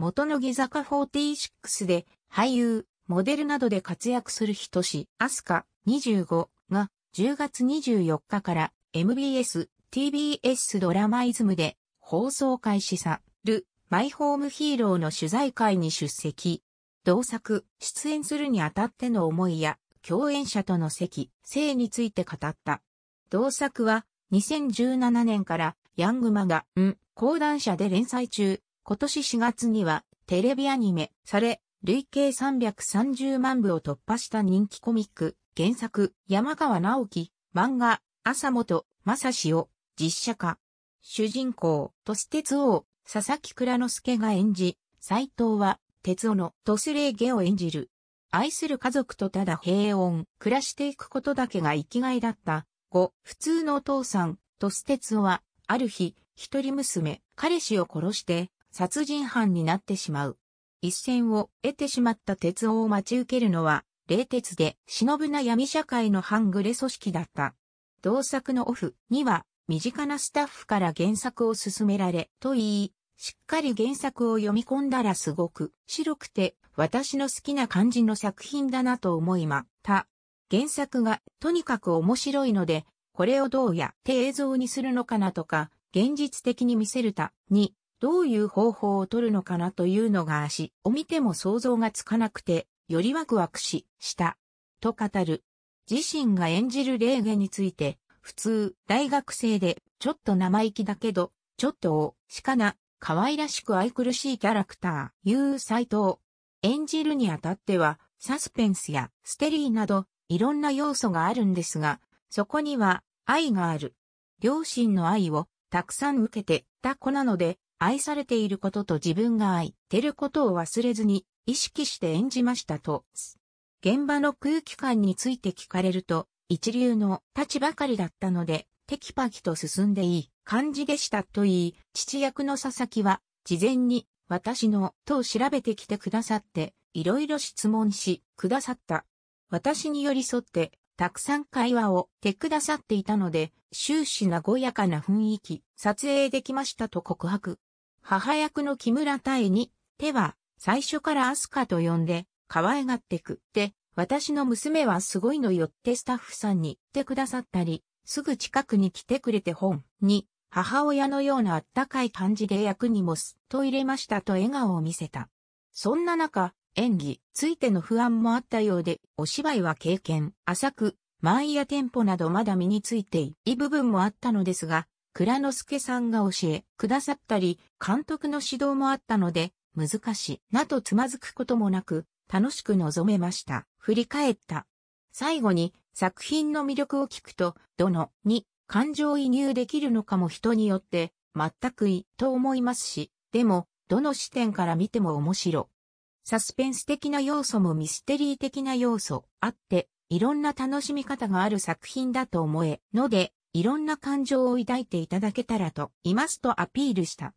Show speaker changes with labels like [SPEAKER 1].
[SPEAKER 1] 元乃木坂46で俳優、モデルなどで活躍する人し、アスカ25が10月24日から MBS、TBS ドラマイズムで放送開始さるマイホームヒーローの取材会に出席。同作、出演するにあたっての思いや、共演者との席、性について語った。同作は、2017年から、ヤングマガン、講談社で連載中、今年4月にはテレビアニメされ、累計330万部を突破した人気コミック、原作、山川直樹、漫画、朝本、正史を実写化。主人公、鳥栖鉄王、佐々木蔵之介が演じ、斎藤は、哲夫の鳥栖霊ゲを演じる。愛する家族とただ平穏、暮らしていくことだけが生きがいだった。5、普通のお父さん、ステ哲夫は、ある日、一人娘、彼氏を殺して、殺人犯になってしまう。一線を得てしまった鉄夫を待ち受けるのは、冷徹で、忍ぶな闇社会の半グレ組織だった。同作のオフには、身近なスタッフから原作を勧められ、と言い、しっかり原作を読み込んだらすごく白くて私の好きな感じの作品だなと思いまた。原作がとにかく面白いので、これをどうやって映像にするのかなとか、現実的に見せるたにどういう方法を取るのかなというのが足を見ても想像がつかなくて、よりワクワクし、した。と語る。自身が演じる霊芸について、普通、大学生で、ちょっと生意気だけど、ちょっとお、しかな、可愛らしく愛くるしいキャラクター、いう斎藤。演じるにあたっては、サスペンスやステリーなど、いろんな要素があるんですが、そこには、愛がある。両親の愛を、たくさん受けてた子なので、愛されていることと自分が愛てることを忘れずに意識して演じましたと、現場の空気感について聞かれると、一流の立場ばかりだったので、テキパキと進んでいい感じでしたと言い、父役の佐々木は、事前に私のとを調べてきてくださって、いろいろ質問し、くださった。私に寄り添って、たくさん会話をてくださっていたので、終始和やかな雰囲気、撮影できましたと告白。母役の木村大に、手は、最初からアスカと呼んで、可愛がってくって、私の娘はすごいのよってスタッフさんに言ってくださったり、すぐ近くに来てくれて本に、母親のようなあったかい感じで役にもすっと入れましたと笑顔を見せた。そんな中、演技、ついての不安もあったようで、お芝居は経験、浅く、毎夜店舗などまだ身についていい部分もあったのですが、倉之助さんが教え、くださったり、監督の指導もあったので、難しい、なとつまずくこともなく、楽しく臨めました。振り返った。最後に、作品の魅力を聞くと、どの、に、感情移入できるのかも人によって、全くいい、と思いますし、でも、どの視点から見ても面白。サスペンス的な要素もミステリー的な要素、あって、いろんな楽しみ方がある作品だと思え、ので、いろんな感情を抱いていただけたらと、いますとアピールした。